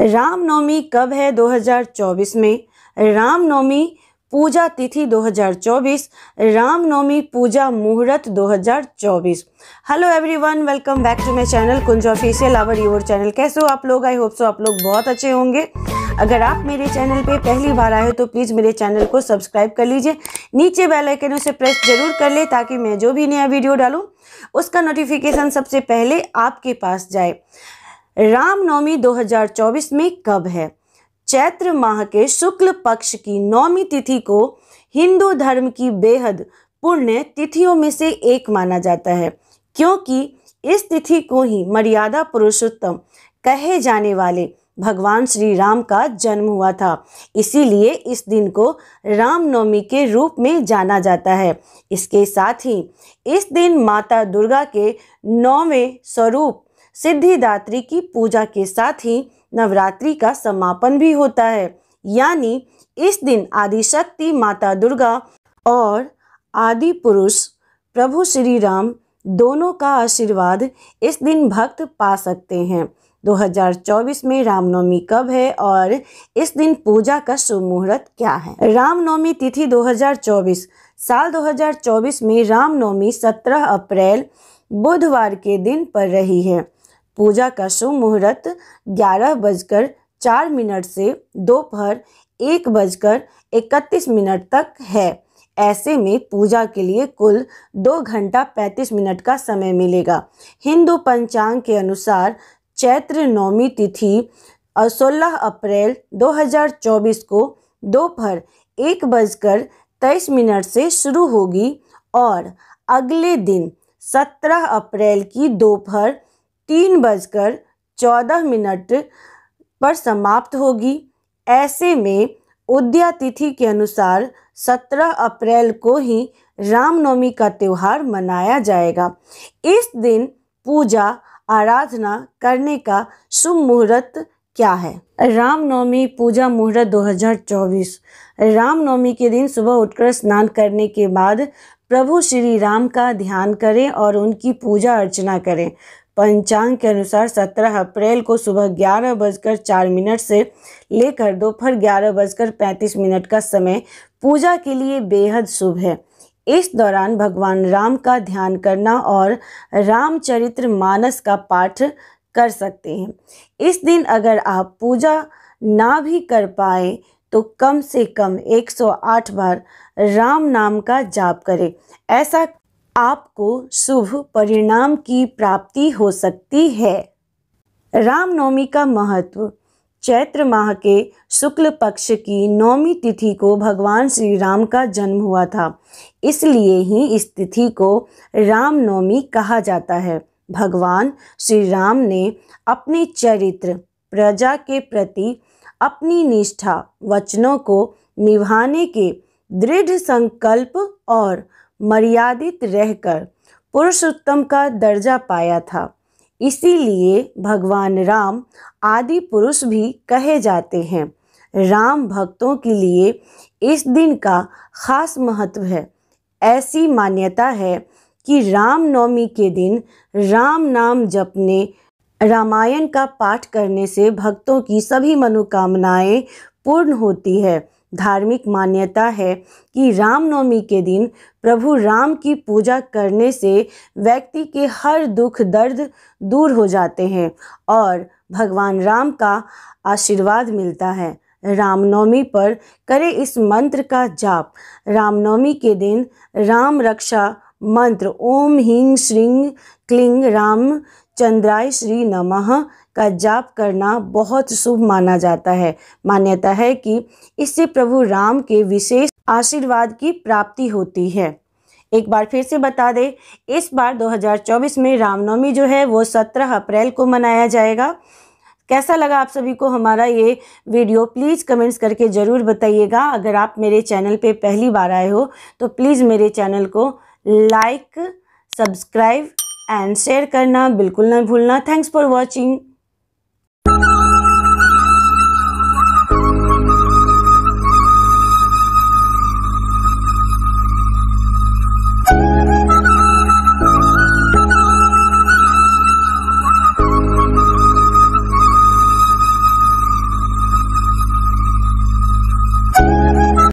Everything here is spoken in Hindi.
रामनवमी कब है 2024 में रामनवमी पूजा तिथि 2024 रामनवमी पूजा मुहूर्त 2024 hello everyone welcome back to my channel Kunj official our your channel कैसे हो आप लोग आई होप सो आप लोग बहुत अच्छे होंगे अगर आप मेरे चैनल पे पहली बार आए हो तो प्लीज़ मेरे चैनल को सब्सक्राइब कर लीजिए नीचे बेल आइकन उसे प्रेस जरूर कर ले ताकि मैं जो भी नया वीडियो डालूँ उसका नोटिफिकेशन सबसे पहले आपके पास जाए रामनवमी 2024 में कब है चैत्र माह के शुक्ल पक्ष की नौमी तिथि को हिंदू धर्म की बेहद पुण्य तिथियों में से एक माना जाता है क्योंकि इस तिथि को ही मर्यादा पुरुषोत्तम कहे जाने वाले भगवान श्री राम का जन्म हुआ था इसीलिए इस दिन को रामनवमी के रूप में जाना जाता है इसके साथ ही इस दिन माता दुर्गा के नौवें स्वरूप सिद्धिदात्री की पूजा के साथ ही नवरात्रि का समापन भी होता है यानी इस दिन आदिशक्ति माता दुर्गा और आदि पुरुष प्रभु श्री राम दोनों का आशीर्वाद इस दिन भक्त पा सकते हैं 2024 में रामनवमी कब है और इस दिन पूजा का शुभ मुहूर्त क्या है रामनवमी तिथि 2024 साल 2024 में रामनवमी 17 अप्रैल बुधवार के दिन पर रही है पूजा का शुभ मुहूर्त ग्यारह बजकर चार मिनट से दोपहर एक बजकर इकतीस मिनट तक है ऐसे में पूजा के लिए कुल दो घंटा पैंतीस मिनट का समय मिलेगा हिंदू पंचांग के अनुसार चैत्र नवमी तिथि सोलह अप्रैल 2024 को दोपहर एक बजकर तेईस मिनट से शुरू होगी और अगले दिन सत्रह अप्रैल की दोपहर तीन बजकर चौदह मिनट पर समाप्त होगी ऐसे में उद्या तिथि के अनुसार 17 अप्रैल को ही रामनवमी का त्यौहार मनाया जाएगा इस दिन पूजा आराधना करने का शुभ मुहूर्त क्या है रामनवमी पूजा मुहूर्त 2024 रामनवमी के दिन सुबह उठकर स्नान करने के बाद प्रभु श्री राम का ध्यान करें और उनकी पूजा अर्चना करें पंचांग के अनुसार 17 अप्रैल को सुबह ग्यारह बजकर चार मिनट से लेकर दोपहर ग्यारह बजकर पैंतीस मिनट का समय पूजा के लिए बेहद शुभ है इस दौरान भगवान राम का ध्यान करना और रामचरित्र मानस का पाठ कर सकते हैं इस दिन अगर आप पूजा ना भी कर पाए तो कम से कम 108 बार राम नाम का जाप करें ऐसा आपको शुभ परिणाम की प्राप्ति हो सकती है रामनवमी का महत्व चैत्र माह के शुक्ल पक्ष की नौमी तिथि को भगवान श्री राम का जन्म हुआ था इसलिए ही इस तिथि को रामनवमी कहा जाता है भगवान श्री राम ने अपने चरित्र प्रजा के प्रति अपनी निष्ठा वचनों को निभाने के दृढ़ संकल्प और मर्यादित रहकर पुरुषोत्तम का दर्जा पाया था इसीलिए भगवान राम आदि पुरुष भी कहे जाते हैं राम भक्तों के लिए इस दिन का खास महत्व है ऐसी मान्यता है कि रामनवमी के दिन राम नाम जपने रामायण का पाठ करने से भक्तों की सभी मनोकामनाएं पूर्ण होती है धार्मिक मान्यता है कि रामनवमी के दिन प्रभु राम की पूजा करने से व्यक्ति के हर दुख दर्द दूर हो जाते हैं और भगवान राम का आशीर्वाद मिलता है रामनवमी पर करें इस मंत्र का जाप रामनवमी के दिन राम रक्षा मंत्र ओम ह्रीं श्रीं क्लीं राम चंद्राय श्री नमः का जाप करना बहुत शुभ माना जाता है मान्यता है कि इससे प्रभु राम के विशेष आशीर्वाद की प्राप्ति होती है एक बार फिर से बता दें इस बार 2024 में रामनवमी जो है वो 17 अप्रैल को मनाया जाएगा कैसा लगा आप सभी को हमारा ये वीडियो प्लीज़ कमेंट्स करके ज़रूर बताइएगा अगर आप मेरे चैनल पे पहली बार आए हो तो प्लीज़ मेरे चैनल को लाइक सब्सक्राइब एंड शेयर करना बिल्कुल ना भूलना थैंक्स फॉर वॉचिंग